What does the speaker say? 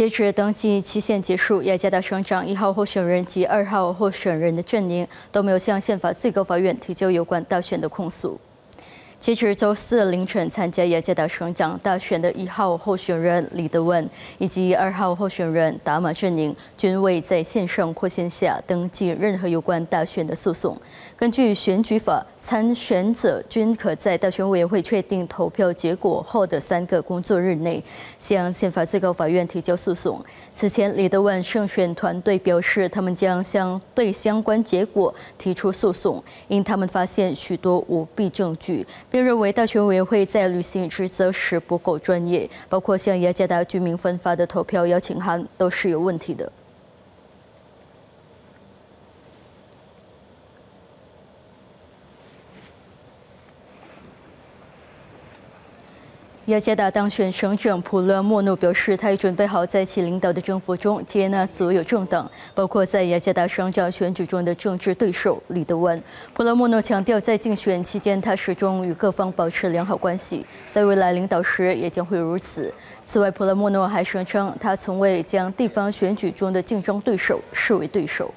截止登记期限结束，雅加达省长一号候选人及二号候选人的阵营都没有向宪法最高法院提交有关大选的控诉。截至周四凌晨，参加亚皆老省长大选的一号候选人李德文以及二号候选人达马阵宁，均未在线上或线下登记任何有关大选的诉讼。根据选举法，参选者均可在大选委员会确定投票结果后的三个工作日内，向宪法最高法院提交诉讼。此前，李德文胜选团队表示，他们将相对相关结果提出诉讼，因他们发现许多舞弊证据。并认为，大选委员会在履行职责时不够专业，包括向雅加达居民分发的投票邀请函都是有问题的。亚加达当选省长普拉莫诺表示，他已准备好在其领导的政府中接纳所有政党，包括在亚加达省长选举中的政治对手李德文。普拉莫诺强调，在竞选期间他始终与各方保持良好关系，在未来领导时也将会如此。此外，普拉莫诺还声称，他从未将地方选举中的竞争对手视为对手。